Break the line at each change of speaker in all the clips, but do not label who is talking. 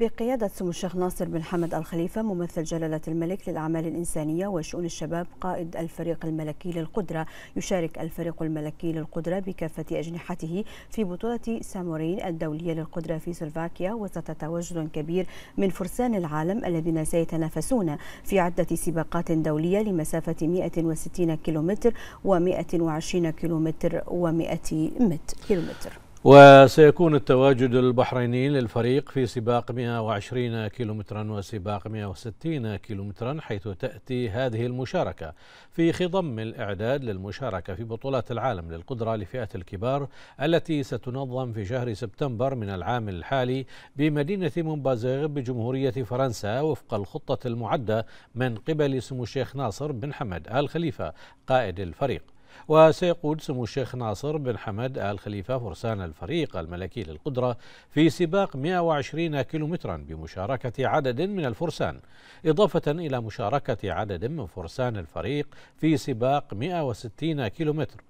بقيادة سمو الشيخ ناصر بن حمد الخليفة ممثل جلالة الملك للأعمال الإنسانية وشؤون الشباب قائد الفريق الملكي للقدرة يشارك الفريق الملكي للقدرة بكافة أجنحته في بطولة سامورين الدولية للقدرة في سلوفاكيا وسط تواجد كبير من فرسان العالم الذين سيتنافسون في عدة سباقات دولية لمسافة 160 كيلومتر و120 كيلومتر و100 متر كيلومتر
وسيكون التواجد البحريني للفريق في سباق 120 كيلومترا وسباق 160 كيلومترا حيث تأتي هذه المشاركة في خضم الإعداد للمشاركة في بطولات العالم للقدرة لفئة الكبار التي ستنظم في شهر سبتمبر من العام الحالي بمدينة مونبازيغ بجمهورية فرنسا وفق الخطة المعدة من قبل سمو الشيخ ناصر بن حمد آل خليفة قائد الفريق وسيقود سمو الشيخ ناصر بن حمد آل خليفة فرسان الفريق الملكي للقدرة في سباق 120 كيلومترا بمشاركة عدد من الفرسان إضافة إلى مشاركة عدد من فرسان الفريق في سباق 160 كيلومتر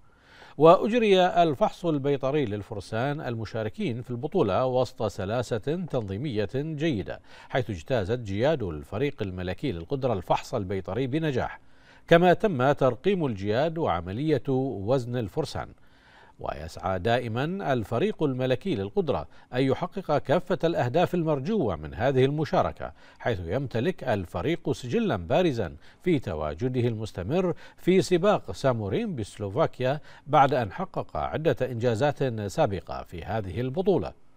وأجري الفحص البيطري للفرسان المشاركين في البطولة وسط سلاسة تنظيمية جيدة حيث اجتازت جياد الفريق الملكي للقدرة الفحص البيطري بنجاح كما تم ترقيم الجياد وعملية وزن الفرسان ويسعى دائما الفريق الملكي للقدرة أن يحقق كافة الأهداف المرجوة من هذه المشاركة حيث يمتلك الفريق سجلا بارزا في تواجده المستمر في سباق سامورين بسلوفاكيا بعد أن حقق عدة إنجازات سابقة في هذه البطولة